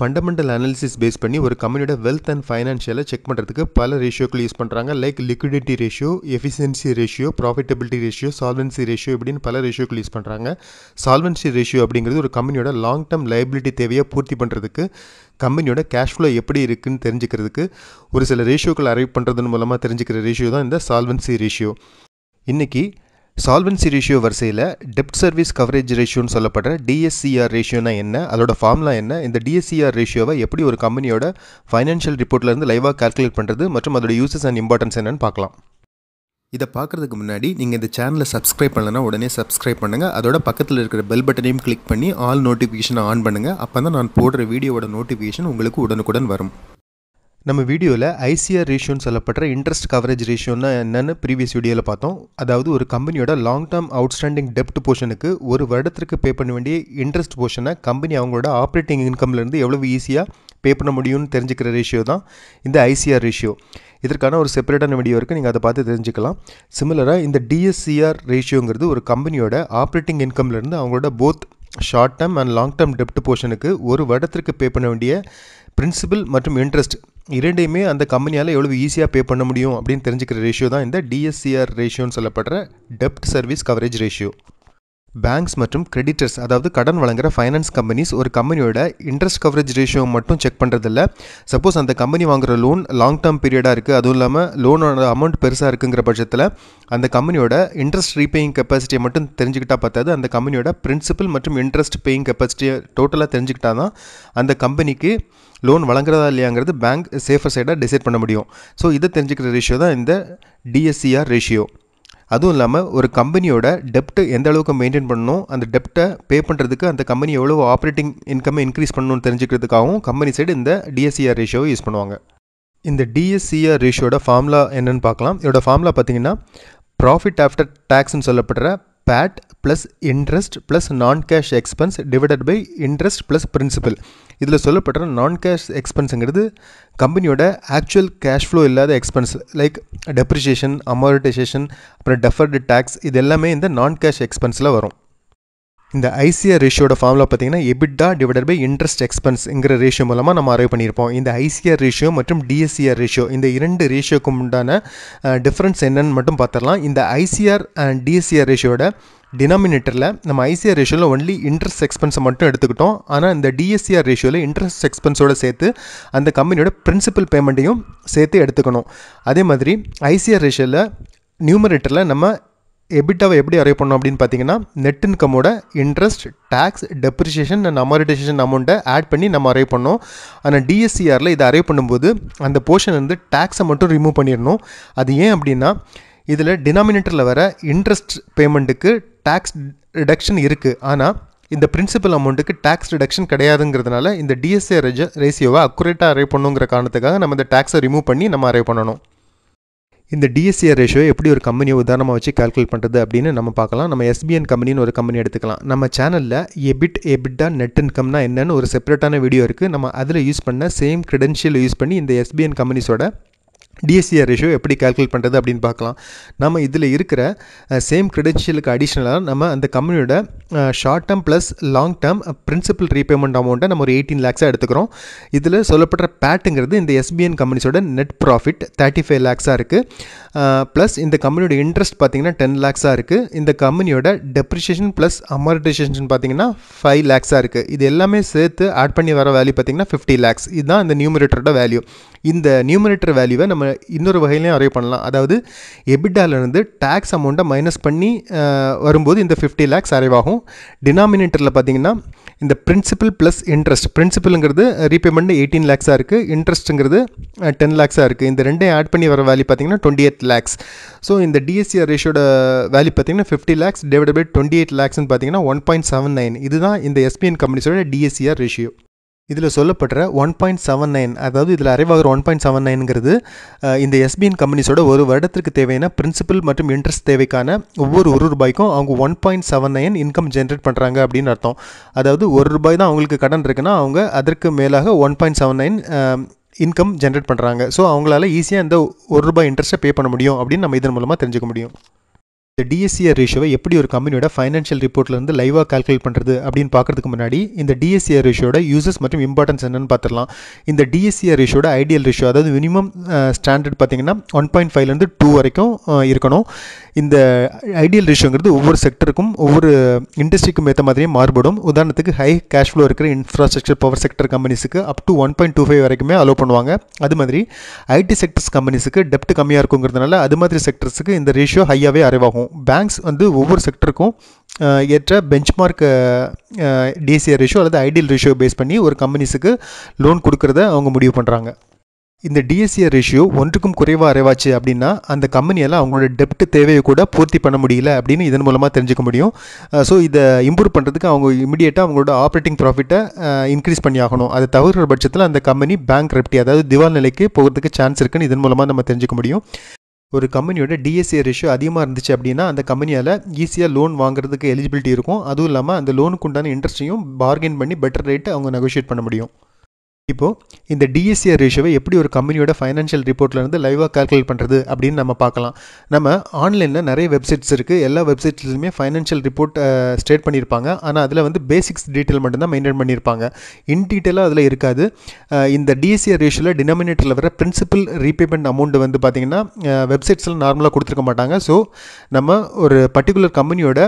fundamental analysis base பண்ணி ஒரு கம்பெனியோட வெல்த் அண்ட் ஃபைனான்ஷியலை செக் பண்ணுறதுக்கு பல ரேஷியோக்கள் யூஸ் பண்ணுறாங்க like liquidity ratio efficiency ratio profitability ratio solvency ratio இப்படின்னு பல ரேஷியோக்கள் யூஸ் பண்ணுறாங்க சால்வன்சி ரேஷியோ அப்படிங்கிறது ஒரு கம்பெனியோட லாங் டேர்ம் லைபிலிட்டி தேவையை பூர்த்தி பண்ணுறதுக்கு கம்பெனியோட கேஷ் ஃப்ளோ எப்படி இருக்குன்னு தெரிஞ்சுக்கிறதுக்கு ஒரு சில ரேஷியோக்கள் அரைவ் பண்ணுறதன் மூலமாக தெரிஞ்சுக்கிற ரேஷியோ தான் இந்த சால்வன்சி ரேஷியோ இன்றைக்கி சால்வன்சி ரேஷியோ வரிசையில் டெப்ட் சர்வீஸ் கவரேஜ் ரேஷியோன்னு சொல்லப்படுற டிஎஸ்சிஆர் ரேஷியோனா என்ன அதோட ஃபார்ம்லாம் என்ன இந்த டிஎஸ்சிஆர் ரேஷியோவை எப்படி ஒரு கம்பெனியோட ஃபைனான்ஷியல் ரிப்போர்ட்லேருந்து லைவாக கால்குலேட் பண்ணுறது மற்றும் அதோட யூசஸ் அண்ட் இம்பார்ட்டன்ஸ் என்னன்னு பார்க்கலாம் இதை பார்க்குறதுக்கு முன்னாடி நீங்கள் இந்த சேனலில் சப்ஸ்கிரைப் பண்ணலன்னா உடனே சப்ஸ்கிரைப் பண்ணுங்கள் அதோட பக்கத்தில் இருக்கிற பெல் பட்டனையும் கிளிக் பண்ணி ஆல் நோட்டிஃபிகேஷனை ஆன் பண்ணுங்கள் அப்போ தான் நான் போடுற வீடியோவோட நோட்டிஃபிகேஷன் உங்களுக்கு உடனுக்குடன் வரும் நம்ம வீடியோவில் ஐசிஆர் ரேஷியோன்னு சொல்லப்படுற இன்ட்ரெஸ்ட் கவரேஜ் ரேஷியோன்னா என்னென்னு ப்ரீவியஸ் வீடியோவில் பார்த்தோம் அதாவது ஒரு கம்பெனியோட லாங் டேர்ம் அவுட்ஸ்டாண்டிங் டெப்ட் போர்ஷனுக்கு ஒரு வருடத்திற்கு பே பண்ண வேண்டிய இன்ட்ரெஸ்ட் போர்ஷனை கம்பெனி அவங்களோட ஆப்ரேட்டிங் இன்கம்லேருந்து எவ்வளவு ஈஸியாக பே பண்ண முடியும்னு தெரிஞ்சுக்கிற ரேஷியோ தான் இந்த ஐசிஆர் ரேஷியோ இதற்கான ஒரு செப்பரேட்டான வீடியோ இருக்குது நீங்கள் அதை பார்த்து தெரிஞ்சுக்கலாம் சிமிலராக இந்த டிஎஸ்சிஆர் ரேஷியோங்கிறது ஒரு கம்பெனியோட ஆப்ரேட்டிங் இன்கம்லேருந்து அவங்களோட both short term and long term டெப்ட் போர்ஷனுக்கு ஒரு வருடத்திற்கு பே பண்ண வேண்டிய பிரின்சிபல் மற்றும் இன்ட்ரெஸ்ட் இரண்டையுமே அந்த கம்பெனியால் எவ்வளோ ஈஸியாக பே பண்ண முடியும் அப்படின்னு தெரிஞ்சுக்கிற ரேஷியோ தான் இந்த டிஎஸ்சிஆர் ரேஷியோன்னு சொல்லப்படுற டெப்ட் சர்வீஸ் கவரேஜ் ரேஷியோ பேங்க்ஸ் மற்றும் கிரெடிட்டர்ஸ் அதாவது கடன் வழங்குற ஃபைனான்ஸ் கம்பெனிஸ் ஒரு கம்பெனியோட இன்ட்ரெஸ்ட் கவரேஜ் ரேஷியோ மட்டும் செக் பண்ணுறதில்ல சப்போஸ் அந்த கம்பெனி வாங்குகிற லோன் லாங் டேர்ம் பீரியடாக இருக்குது அதுவும் இல்லாமல் லோனோட அமௌண்ட் பெருசாக இருக்குங்கிற பட்சத்தில் அந்த கம்பெனியோட இன்ட்ரெஸ்ட் ரீபேயிங் கெப்பாசிட்டியை மட்டும் தெரிஞ்சுக்கிட்டால் பார்த்தாது அந்த கம்பெனியோட பிரின்சிபல் மற்றும் இன்ட்ரெஸ்ட் பேயிங் கெப்பாசிட்டியை டோட்டலாக தெரிஞ்சுக்கிட்டா தான் அந்த கம்பெனிக்கு லோன் வழங்குறதா இல்லையாங்கிறது பேங்க் சேஃபர் சைடாக டிசைட் பண்ண முடியும் ஸோ இதை தெரிஞ்சுக்கிற ரேஷியோ தான் இந்த டிஎஸ்சிஆர் ரேஷியோ அதுவும் இல்லாமல் ஒரு கம்பெனியோட டெப்ட்டு எந்த அளவுக்கு மெயின்டைன் பண்ணணும் அந்த டெப்ட்டை பே பண்ணுறதுக்கு அந்த கம்பெனி எவ்வளோ ஆப்ரேட்டிங் இன்கம்மை இன்க்ரீஸ் பண்ணணும்னு தெரிஞ்சுக்கிறதுக்காகவும் கம்பெனி சைடு இந்த டிஎஸ்சிஆர் ரேஷியோவை யூஸ் பண்ணுவாங்க இந்த டிஎஸ்சிஆர் ரேஷியோட ஃபார்முலா என்னென்னு பார்க்கலாம் இதோட ஃபார்முலா பார்த்தீங்கன்னா ப்ராஃபிட் ஆஃப்டர் டேக்ஸ்ன்னு சொல்லப்படுற PAT plus interest plus non cash expense divided by interest plus principal இதில் சொல்லப்பட்ட நான் கேஷ் எக்ஸ்பென்ஸுங்கிறது கம்பெனியோட ஆக்சுவல் கேஷ் ஃப்ளோ இல்லாத எக்ஸ்பென்ஸ் லைக் டெப்ரிஷியேஷன் அமாரிட்டைசேஷன் அப்புறம் டெஃபர்டு டேக்ஸ் இது எல்லாமே இந்த நான் கேஷ் எக்ஸ்பென்ஸில் வரும் இந்த ஐசிஆர் ரேஷியோட ஃபார்முலா பார்த்தீங்கன்னா எபிட்டா டிவைடட் பை இன்ட்ரெஸ்ட் எக்ஸ்பென்ஸ்ங்கிற ரேஷியோ மூலமாக நம்ம அரைவ் பண்ணியிருப்போம் இந்த ஐசிஆர் ரேஷியோ மற்றும் டிஎஸ்சிஆர் ரேஷியோ இந்த இரண்டு ரேஷியோக்கும் உண்டான டிஃப்ரென்ஸ் என்னன்னு மட்டும் பார்த்துடலாம் இந்த ஐசிஆர் அண்ட் டிஎஸ்சிஆர் ரேஷியோட டினாமினேட்டரில் நம்ம ஐசிஆர் ரேஷியோவில் ஒன்லி இன்ட்ரெஸ்ட் எக்ஸ்பென்ஸை மட்டும் எடுத்துக்கிட்டோம் ஆனால் இந்த டிஎஸ்சிஆர் ரேஷியோவில் இன்ட்ரெஸ்ட் எக்ஸ்பென்ஸோடு சேர்த்து அந்த கம்பெனியோட பிரின்சிபல் பேமெண்ட்டையும் சேர்த்து எடுத்துக்கணும் அதே மாதிரி ஐசிஆர் ரேஷியோவில் நியூமரேட்டரில் நம்ம எபிட்டாவை எப்படி அரைவ் பண்ணோம் அப்படின்னு பார்த்தீங்கன்னா நெட் இன்கமோட interest tax depreciation and amortization அமௌண்ட்டை ஆட் பண்ணி நம்ம அரைவ் பண்ணோம் ஆனால் டிஎஸ்சிஆரில் இதை அரைவ் பண்ணும்போது அந்த போர்ஷன் வந்து டேக்ஸை மட்டும் ரிமூவ் பண்ணிடணும் அது ஏன் அப்படின்னா இதில் டினாமினேட்டரில் வர இன்ட்ரெஸ்ட் பேமெண்ட்டுக்கு டேக்ஸ் ரிடக்ஷன் இருக்குது ஆனால் இந்த பிரின்சிபல் அமௌண்ட்டுக்கு டேக்ஸ் ரிடக்ஷன் கிடையாதுங்கிறதுனால இந்த டிஎஸ்ஏ ரெஜ ரேஷியோவை அக்குரேட்டாக அரைவ் பண்ணுங்கிற காரணத்துக்காக நம்ம இந்த டேக்ஸை ரிமூவ் பண்ணி நம்ம அரைவ் பண்ணணும் இந்த டிஎஸ்சிஆர் ரேஷியோ எப்படி ஒரு கம்பெனியை உதாரணமாக வச்சு கால்குலேட் பண்ணுறது அப்படின்னு நம்ம பார்க்கலாம் நம்ம எஸ்பிஎன் கம்பெனின்னு ஒரு கம்பெனி எடுத்துக்கலாம் நம்ம சேனலில் எபிட் எபிட்டா நெட் இன்கம்னா என்னென்னு ஒரு செப்பரேட்டான வீடியோ இருக்குது நம்ம அதில் யூஸ் பண்ண சேம் கிரெடென்ஷியல் யூஸ் பண்ணி இந்த எஸ்பிஎன் கம்பெனிஸோட டிஎஸ்சிஆர் ரேஷியோ எப்படி கால்குலேட் பண்ணுறது அப்படின்னு பார்க்கலாம் நம்ம இதில் இருக்கிற சேம் கிரெடென்ஷியலுக்கு அடிஷ்னலாக நம்ம அந்த கம்பெனியோட short term plus long term principal repayment அமௌண்ட்டை நம்ம ஒரு எயிட்டீன் லேக்ஸாக எடுத்துக்கிறோம் இதில் சொல்லப்படுற பேட்டுங்கிறது இந்த எஸ்பிஎன் கம்பெனிஸோட நெட் ப்ராஃபிட் தேர்ட்டி ஃபைவ் லேக்ஸாக இருக்குது ப்ளஸ் இந்த கம்பெனியோட இன்ட்ரெஸ்ட் பார்த்தீங்கன்னா டென் லேக்ஸாக இருக்குது இந்த கம்பெனியோட டெப்ரிஷியேஷன் ப்ளஸ் அமார்டைசேஷன் பார்த்தீங்கன்னா ஃபைவ் லேக்ஸாக இருக்குது இது எல்லாமே சேர்த்து ஆட் பண்ணி வர வேல்யூ பார்த்தீங்கன்னா ஃபிஃப்டி லேக்ஸ் இதுதான் இந்த நியூமரேட்டரோட வேல்யூ இந்த நியூமரேட்டர் வேல்யூவை நம்ம இன்னொரு வகையிலையும் அரைவ் பண்ணலாம் அதாவது எபிட்டாலேருந்து டேக்ஸ் அமௌண்ட்டை மைனஸ் பண்ணி வரும்போது இந்த ஃபிஃப்டி லேக்ஸ் அரைவாகும் வரும் டினாமினேட்டரில் பார்த்தீங்கன்னா இந்த பிரின்சிபல் ப்ளஸ் இன்ட்ரெஸ்ட் பிரின்சிபலுங்கிறது ரீபேமெண்ட் எயிட்டீன் லேக்ஸாக இருக்குது இன்ட்ரெஸ்ட்டுங்கிறது டென் லேக்ஸாக இருக்குது இந்த ரெண்டையும் ஆட் பண்ணி வர வேல்யூ பார்த்தீங்கன்னா டுவெண்ட்டி எயிட் லேக்ஸ் ஸோ இந்த டிஎஸ்சிஆர் ரேஷியோட வேல்யூ பார்த்தீங்கன்னா fifty lakhs divide by twenty eight லேக்ஸ்னு பார்த்தீங்கன்னா ஒன் பாயிண்ட் செவன் நைன் இதுதான் இந்த எஸ்பிஎன் கம்பெனிஸோட டிஎஸ்சிஆர் ரேஷியோ இதில் சொல்லப்படுற ஒன் பாயிண்ட் செவன் நைன் அதாவது இதில் அரைவாகிற ஒன் பாயிண்ட் செவன் நைனுங்கிறது இந்த எஸ்பிஎன் கம்பெனிஸோட ஒரு வருடத்திற்கு தேவையான பிரின்சிபல் மற்றும் இன்ட்ரெஸ்ட் தேவைக்கான ஒவ்வொரு ஒரு ரூபாய்க்கும் அவங்க one point seven nine income generate பண்ணுறாங்க அப்படின்னு அர்த்தம் அதாவது ஒரு ரூபாய் தான் அவங்களுக்கு கடன் இருக்குன்னா அவங்க அதற்கு மேலாக one point seven nine income generate பண்ணுறாங்க ஸோ அவங்களால ஈஸியாக இந்த ஒரு ரூபாய் இன்ட்ரெஸ்ட்டை பே பண்ண முடியும் அப்படின்னு நம்ம இதன் மூலமாக தெரிஞ்சுக்க முடியும் இந்த டிஎஸ்சிஆர் ரேஷியோவை e எப்படி ஒரு கம்பெனியோட ஃபைனான்ஷியல் ரிப்போர்ட்லேருந்து லைவாக கால்குலேட் பண்ணுறது அப்படின்னு பார்க்குறதுக்கு முன்னாடி இந்த டிஎஸ்சிஆர் ரேஷியோட யூசஸ் மற்றும் இம்பார்ட்டன்ஸ் என்னன்னு பார்த்துடலாம் இந்த டிஎஸ்சிஆர் ரேஷியோட ஐடியல் ரேஷியோ அதாவது மினிமம் ஸ்டாண்டர்ட் பார்த்தீங்கன்னா ஒன் பாயிண்ட் ஃபைவ்லேருந்து டூ வரைக்கும் இருக்கணும் இந்த ஐடியல் ரேஷியோங்கிறது ஒவ்வொரு செக்டருக்கும் ஒவ்வொரு இண்டஸ்ட்ரிக்கும் ஏற்ற மாதிரியே மாறுபடும் உதாரணத்துக்கு ஹை கேஷ் ஃப்ளோ இருக்கிற இன்ஃப்ராஸ்ட்ரக்சர் பவர் செக்டர் கம்பெனிஸுக்கு up to one point two five வரைக்குமே அலோவ் பண்ணுவாங்க அது மாதிரி ஐடி செக்டர்ஸ் கம்பெனிஸுக்கு டெப்ட் கம்மியாக இருக்குங்கிறதுனால அது மாதிரி செக்டர்ஸுக்கு இந்த ரேஷியோ ஹையாகவே அறிவாகும் பேங்க்ஸ் வந்து ஒவ்வொரு செக்டருக்கும் ஏற்ற பெஞ்ச்மார்க் டிசிஆர் ரேஷியோ அல்லது ஐடியல் ரேஷியோ பேஸ் பண்ணி ஒரு கம்பெனிஸுக்கு லோன் கொடுக்குறத அவங்க முடிவு பண்ணுறாங்க இந்த டிஎஸ்சிஆர் ரேஷியோ ஒன்றுக்கும் குறைவாக அறைவாச்சு அப்படின்னா அந்த கம்பெனியால் அவங்களோட டெப்ட் தேவையை கூட பூர்த்தி பண்ண முடியல அப்படின்னு இதன் மூலமாக தெரிஞ்சுக்க முடியும் ஸோ இதை இம்ப்ரூவ் பண்ணுறதுக்கு அவங்க இமீடியட்டாக அவங்களோட ஆப்ரேட்டிங் ப்ராஃபிட்டை இன்க்ரீஸ் பண்ணி ஆகணும் அதை தவிர்க்கிற பட்சத்தில் அந்த கம்பெனி பேங்க் ரெப்டி அதாவது திவால் நிலைக்கு போகிறதுக்கு சான்ஸ் இருக்குன்னு இதன் மூலமாக நம்ம தெரிஞ்சுக்க முடியும் ஒரு கம்பெனியோட டிஎஸ்ஏ ரேஷியோ அதிகமாக இருந்துச்சு அப்படின்னா அந்த கம்பெனியால் ஈஸியாக லோன் வாங்குறதுக்கு எலிஜிபிலிட்டி இருக்கும் அதுவும் இல்லாமல் அந்த லோனுக்கு உண்டான இன்ட்ரெஸ்ட்டையும் பார்கெயின் பண்ணி பெட்டர் ரேட்டு அவங்க நெகோஷியேட் பண்ண முடியும் இப்போது இந்த டிஎஸ்சிஆர் ரேஷியோவை e எப்படி ஒரு கம்பெனியோட ஃபைனான்ஷியல் ரிப்போர்ட்லேருந்து லைவாக கால்குலேட் பண்ணுறது அப்படின்னு நம்ம பார்க்கலாம் நம்ம ஆன்லைனில் நிறைய வெப்சைட்ஸ் இருக்குது எல்லா வெப்சைட்ஸ்லையுமே ஃபைனான்ஷியல் ரிப்போர்ட் ஸ்டேட் பண்ணியிருப்பாங்க ஆனால் அதில் வந்து பேசிக்ஸ் டீட்டெயில் மட்டும்தான் மெயின்டைன் பண்ணியிருப்பாங்க இன் டீட்டெயிலாக அதில் இருக்காது இந்த டிஎஸ்சிஆர் ரேஷியோவில் டினாமினேட்டரில் வர பிரின்சிபல் ரீபேமெண்ட் அமௌண்ட் வந்து பார்த்திங்கன்னா வெப்சைட்ஸில் நார்மலாக கொடுத்துருக்க மாட்டாங்க ஸோ நம்ம ஒரு பர்டிகுலர் கம்பெனியோட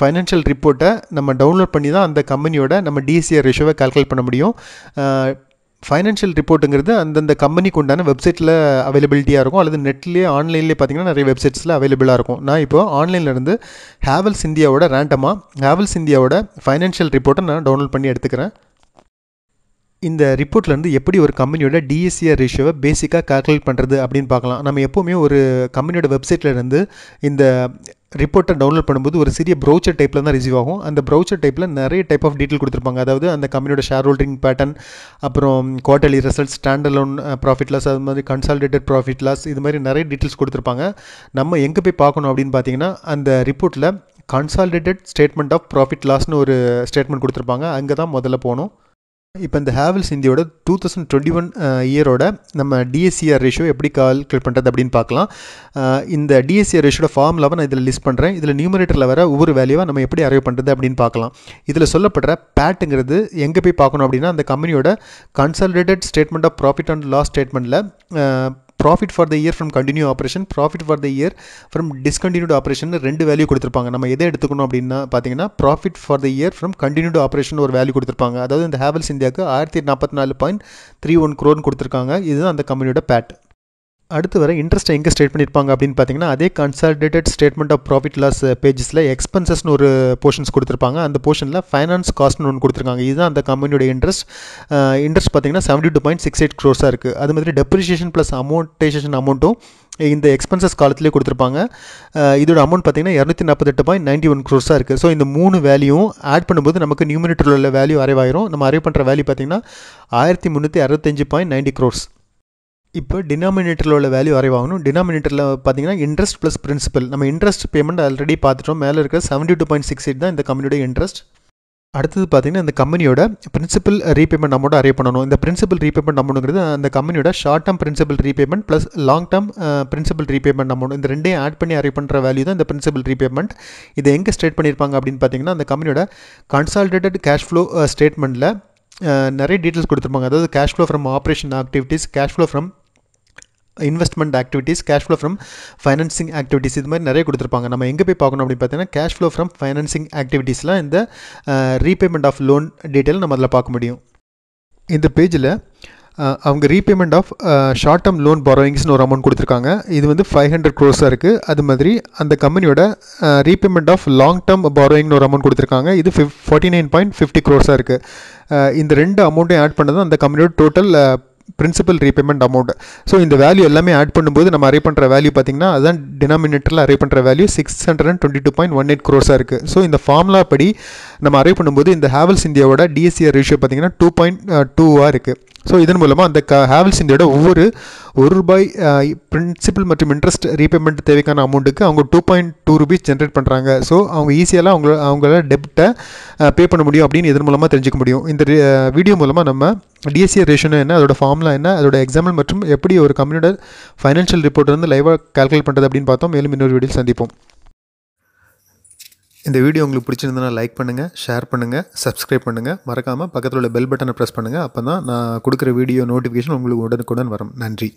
ஃபைனான்ஷியல் ரிப்போர்ட்டை நம்ம டவுன்லோட் பண்ணி தான் அந்த கம்பெனியோட நம்ம டிஎஸ்சிஆர் ரேஷியோவை கால்குலேட் பண்ண முடியும் ஃபைனான்ஷியல் ரிப்போர்ட்டுங்கிறது அந்தந்த கம்பெனிக்கு உண்டான வெப்சைட்டில் அவைலபிலிட்டியாக இருக்கும் அல்லது நெட்லேயே ஆன்லைன்லேயே பார்த்திங்கன்னா நிறைய வெப்சைட்ஸில் அவைலபிளாக இருக்கும் நான் இப்போ ஆன்லைன்லேருந்து ஹேவல்ஸ் இந்தியாவோட ரேண்டமாக ஹேவல்ஸ் இந்தியாவோட ஃபைனான்ஷியல் ரிப்போர்ட்டை நான் டவுன்லோட் பண்ணி எடுத்துக்கிறேன் இந்த ரிப்போர்ட்லேருந்து எப்படி ஒரு கம்பெனியோட டிஎஸ்சிஆர் ரேஷியோவை பேசிக்காக கால்குலேட் பண்ணுறது அப்படின்னு பார்க்கலாம் நம்ம எப்போவுமே ஒரு கம்பெனியோட வெப்சைட்லேருந்து இந்த ரிப்போர்ட்டை டவுன்லோட் பண்ணும்போது ஒரு சிறிய ப்ரௌச்சர் டைப்பில் தான் ரிசீவ் ஆகும் அந்த ப்ரௌச்சர் டைப்பில் நிறைய டைப் ஆஃப் டீட்டெயில் கொடுத்துருப்பாங்க அதாவது அந்த கம்பெனியோட ஷேர் ஹோல்டிங் பேட்டர்ன் அப்புறம் quarterly result standard loan profit loss அது மாதிரி கன்சால்டேட்டட் ப்ராஃபிட் லாஸ் இது மாதிரி நிறைய டீட்டெயில்ஸ் கொடுத்துருப்பாங்க நம்ம எங்கே போய் பார்க்கணும் அப்படின்னு பார்த்தீங்கன்னா அந்த ரிப்போர்ட்டில் கன்சால்டேட்டட் ஸ்டேட்மெண்ட் ஆஃப் ப்ராஃபிட் லாஸ்னு ஒரு ஸ்டேட்மெண்ட் கொடுத்துருப்பாங்க அங்கே தான் முதல்ல போகணும் இப்போ இந்த ஹேவல்ஸ் இந்தியோட டூ தௌசண்ட் டுவெண்ட்டி ஒன் இயரோட நம்ம டிஎஸ்சிஆர் ரேஷியோ எப்படி கால்குலேட் பண்ணுறது அப்படின்னு பார்க்கலாம் இந்த டிஎஸ்சிஆர் ரேஷியோட ஃபார்மில் நான் இதில் லிஸ்ட் பண்ணுறேன் இதில் நியூமரேட்டரில் வர ஒவ்வொரு வேல்யூவாக நம்ம எப்படி அரைவ் பண்ணுறது அப்படின்னு பார்க்கலாம் இதில் சொல்லப்படுற பேட்டுங்கிறது எங்கே போய் பார்க்கணும் அப்படின்னா அந்த கம்பெனியோட consolidated statement of profit and loss ஸ்டேட்மெண்ட்டில் profit for the year from continue operation profit for the year from discontinued operation ரெண்டு வேல்யூ கொடுத்துருப்பாங்க நம்ம எதை எடுத்துக்கணும் அப்படின்னா பார்த்தீங்கன்னா profit for the year from continued operation ஒரு வேல்யூ கொடுத்துருப்பாங்க அதாவது இந்த ஹேவல்ஸ் இந்தியாவுக்கு ஆயிரத்தி நாற்பத்தி நாலு பாயிண்ட் த்ரீ ஒன் குரோன் கொடுத்துருக்காங்க இதுதான் அந்த கம்பெனியோட பேட் அடுத்து வர இன்ட்ரெஸ்ட்டை எங்கே ஸ்டேட் பண்ணியிருப்பாங்க அப்படின்னு பார்த்தீங்கன்னா அதே consolidated statement of profit loss பேஜஸில் எக்ஸ்பென்சஸ்னு ஒரு போர்ஷன்ஸ் கொடுத்துருப்பாங்க அந்த போர்ஷனில் ஃபைனான்ஸ் காஸ்ட்னு ஒன்று கொடுத்துருக்காங்க இதுதான் அந்த கம்பெனியோட இன்ட்ரெஸ்ட் இன்ட்ரெஸ்ட் பார்த்தீங்கன்னா seventy two point six eight க்ரோஸாக இருக்குது அது மாதிரி டெப்ரிஷியேஷன் ப்ளஸ் அமௌண்டேஷன் அமௌண்ட்டும் இந்த எக்ஸ்பென்சஸ் காலத்துலேயே கொடுத்துருப்பாங்க இதோட அமௌண்ட் பார்த்தீங்கன்னா இரநூத்தி நாற்பத்தெட்டு பாயிண்ட் நைன்டி ஒன் க்ரோஸாக இருக்குது ஸோ இந்த மூணு வேல்யூவும் ஆட் பண்ணும்போது நமக்கு நியூமினேட்டரில் உள்ள வேல்யூ அரைவாயிரும் நம்ம அரைவ் பண்ணுற வேல்யூ பார்த்தீங்கன்னா ஆயிரத்தி முந்நூற்றி அறுபத்தஞ்சு பாயிண்ட் நைன்டி க்ரோஸ் இப்போ டினாமினேட்டரில் உள்ள வேல்யூ ஆகணும் டினாமினேட்டரில் பார்த்தீங்கன்னா இன்ட்ரெஸ்ட் ப்ளஸ் பிரின்சிபல் நம்ம இன்ட்ரெஸ்ட் பேமெண்ட் ஆல்ரெடி பார்த்துட்டோம் மேலே இருக்கிற seventy two point six eight தான் இந்த கம்பெனியோட இன்ட்ரெஸ்ட் அடுத்தது பார்த்தீங்கன்னா இந்த கம்பெனியோட பிரின்சிபல் ரீபேமெண்ட் அமௌண்ட் அரைவ் பண்ணணும் இந்த பிரின்சிபல் ரீபேமெண்ட் அமௌண்ட்டுங்கிறது அந்த கம்பெனியோட short term principal repayment plus long term principal repayment amount இந்த ரெண்டையும் ஆட் பண்ணி அரைவ் பண்ணுற வேல்யூ தான் இந்த பிரின்சிபல் ரீபேமெண்ட் இது எங்கே ஸ்டேட் பண்ணியிருப்பாங்க அப்படின்னு பார்த்தீங்கன்னா அந்த கம்பெனியோட கன்சால்டேட்டட் கேஷ் ஃப்ளோ ஸ்டேட்மெண்ட்டில் நிறைய டீட்டெயில்ஸ் கொடுத்துருப்பாங்க அதாவது cash flow from operation activities cash flow from investment activities cash flow from financing activities இது மாதிரி நிறைய கொடுத்துருப்பாங்க நம்ம எங்கே போய் பார்க்கணும் அப்படின்னு பார்த்தீங்கன்னா கேஷ் ஃப்ளோ ஃப்ரம் ஃபைனான்சிங் ஆக்டிவிட்டீஸ்லாம் இந்த ரீபேமெண்ட் ஆஃப் லோன் டீட்டெயில் நம்ம அதில் பார்க்க முடியும் இந்த பேஜில் அவங்க repayment of short term loan பரோயிங்ஸ்னு ஒரு அமௌண்ட் கொடுத்துருக்காங்க இது வந்து ஃபைவ் ஹண்ட்ரட் க்ரோஸாக இருக்குது அது மாதிரி அந்த கம்பெனியோட ரீபேமெண்ட் ஆஃப் லாங் டேர்ம் பரோயிங்னு ஒரு அமௌண்ட் கொடுத்துருக்காங்க இது fif forty nine point fifty க்ரோஸாக இருக்குது இந்த ரெண்டு அமௌண்ட்டையும் ஆட் பண்ணதும் அந்த கம்பெனியோட total principal repayment amount so இந்த வேல்யூ எல்லாமே ஆட் பண்ணும்போது நம்ம அரை பண்ணுற வேல்யூ பார்த்திங்கன்னா அதுதான் டினாமினேட்டரில் அரை பண்ணுற value six hundred and twenty two point one eight க்ரோஸாக இருக்குது ஸோ இந்த ஃபார்ம்லா படி நம்ம அரே பண்ணும்போது இந்த ஹேவல்ஸ் இந்தியாவோட டிஎஸ்சிஆர் ரேஷியோ பார்த்திங்கன்னா டூ பாயிண்ட் டூவாக இருக்குது ஸோ இதன் மூலமாக அந்த க ஹேவல்ஸ் இந்தியோட ஒவ்வொரு ஒரு ரூபாய் பிரின்சிபல் மற்றும் இன்ட்ரெஸ்ட் ரீபேமெண்ட் தேவைக்கான அமௌண்ட்டுக்கு அவங்க two point two rupees generate பண்ணுறாங்க ஸோ அவங்க ஈஸியாக அவங்கள அவங்கள டெப்ட்டை பே பண்ண முடியும் அப்படின்னு இதன் மூலமாக தெரிஞ்சுக்க முடியும் இந்த வீடியோ மூலமாக நம்ம டிஎஸ்சிஆர் e ரேஷனோ என்ன அதோட ஃபார்முலா என்ன அதோட எக்ஸாம்பிள் மற்றும் எப்படி ஒரு கம்பெனியோட ஃபைனான்ஷியல் ரிப்போர்ட் வந்து லைவாக கால்குலேட் பண்ணுறது அப்படின்னு பார்த்தோம் மேலும் இன்னொரு வீடியோ சந்திப்போம் இந்த வீடியோ உங்களுக்கு பிடிச்சிருந்தனா லைக் பண்ணுங்கள் ஷேர் பண்ணுங்கள் சப்ஸ்கிரைப் பண்ணுங்கள் மறக்காமல் பக்கத்தில் உள்ள பெல் பட்டனை ப்ரெஸ் பண்ணுங்கள் அப்போ தான் நான் கொடுக்குற வீடியோ நோட்டிஃபிகேஷன் உங்களுக்கு உடனுக்குடன் வரும் நன்றி